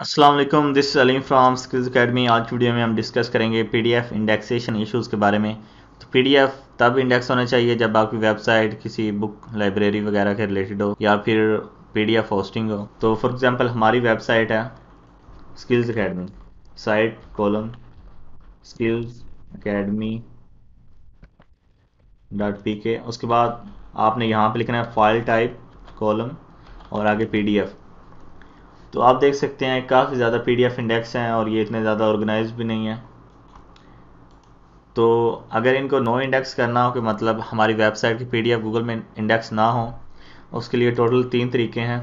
Aslam this Aleem from Skills Academy आज की video में हम डिस्कस करेंगे पीडीएफ इंडेक्सेशन इश्यूज़ के बारे में तो पीडीएफ तब इंडेक्स होना चाहिए जब आपकी वेबसाइट किसी बुक लाइब्रेरी वगैरह के रिलेटेड हो या फिर पीडीएफ होस्टिंग हो तो फॉर एग्जांपल हमारी वेबसाइट है Skills Academy site colon Skills Academy dot P K उसके बाद आपने यहाँ पर लिखना है फाइल टाइप कॉलम और आगे पी डी एफ़ तो आप देख सकते हैं काफ़ी ज़्यादा पीडीएफ इंडेक्स हैं और ये इतने ज़्यादा ऑर्गेनाइज भी नहीं है तो अगर इनको नो इंडेक्स करना हो कि मतलब हमारी वेबसाइट की पीडीएफ गूगल में इंडेक्स ना हो उसके लिए टोटल तीन तरीके हैं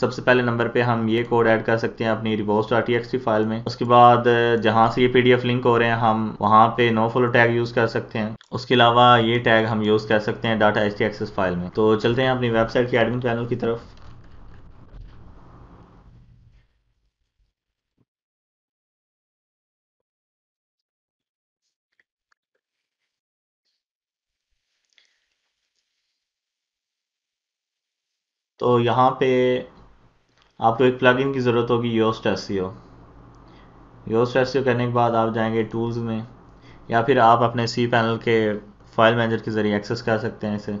सबसे पहले नंबर पे हम ये कोड ऐड कर सकते हैं अपनी रिपोस्ट आर फाइल में उसके बाद जहाँ से ये पीडीएफ लिंक हो रहे हैं हम वहाँ पे नो फॉलो टैग यूज़ कर सकते हैं उसके अलावा ये टैग हम यूज़ कर सकते हैं डाटा एच फाइल में तो चलते हैं अपनी वेबसाइट की एडमिन चैनल की तरफ तो यहाँ पे आपको एक प्लगइन की ज़रूरत होगी Yoast S C O Yoast S करने के बाद आप जाएंगे टूल्स में या फिर आप अपने सी पैनल के फाइल मैनेजर के ज़रिए एक्सेस कर सकते हैं इसे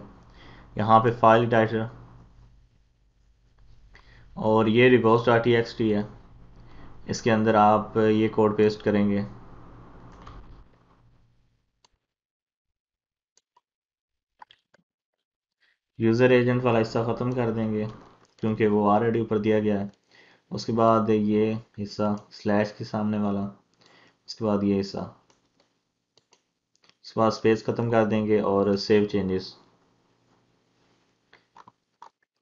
यहाँ पे फाइल डाइटर और ये एक्स डॉट है इसके अंदर आप ये कोड पेस्ट करेंगे यूज़र एजेंट वाला हिस्सा ख़त्म कर देंगे क्योंकि वो ऑलरेडी ऊपर दिया गया है उसके बाद ये हिस्सा स्लैश के सामने वाला उसके बाद ये हिस्सा उसके बाद स्पेस ख़त्म कर देंगे और सेव चेंजेस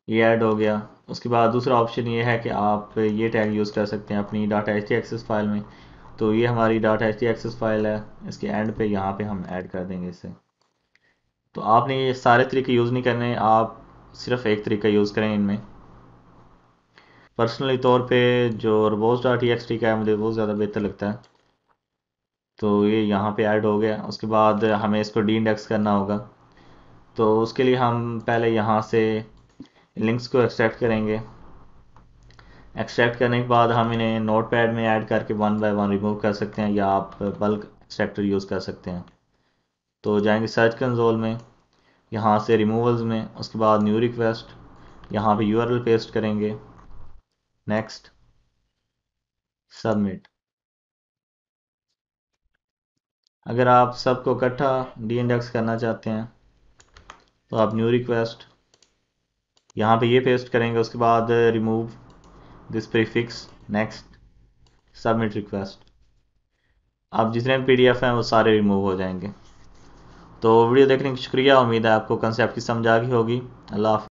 ये ऐड हो गया उसके बाद दूसरा ऑप्शन ये है कि आप ये टैग यूज़ कर सकते हैं अपनी डाटा एच एक्सेस फाइल में तो ये हमारी डाटा एच एक्सेस फाइल है इसके एंड पे यहाँ पे हम ऐड कर देंगे इसे तो आपने ये सारे तरीके यूज़ नहीं करने आप सिर्फ एक तरीका यूज़ करें इनमें पर्सनली तौर पे जो robots dot E X T का है मुझे बहुत ज़्यादा बेहतर लगता है तो ये यहाँ पे ऐड हो गया उसके बाद हमें इसको डी इंडेक्स करना होगा तो उसके लिए हम पहले यहाँ से लिंक्स को एक्सट्रैक्ट करेंगे एक्सट्रैक्ट करने के बाद हम इन्हें नोट पैड में ऐड करके वन बाय वन रिमूव कर सकते हैं या आप बल्क एक्सट्रैक्टर यूज़ कर सकते हैं तो जाएंगे सर्च कंसोल में यहाँ से रिमूवल्स में उसके बाद न्यू रिक्वेस्ट यहाँ पे यू पेस्ट करेंगे नेक्स्ट सबमिट अगर आप सबको इकट्ठा डी इंडेक्स करना चाहते हैं तो आप न्यू रिक्वेस्ट यहाँ पे ये पेस्ट करेंगे उसके बाद remove this prefix next submit request आप जितने पीडीएफ हैं वो सारे रिमूव हो जाएंगे तो वीडियो देखने की शुक्रिया उम्मीद है आपको कंसेप्ट की समझ आ गई होगी अल्लाह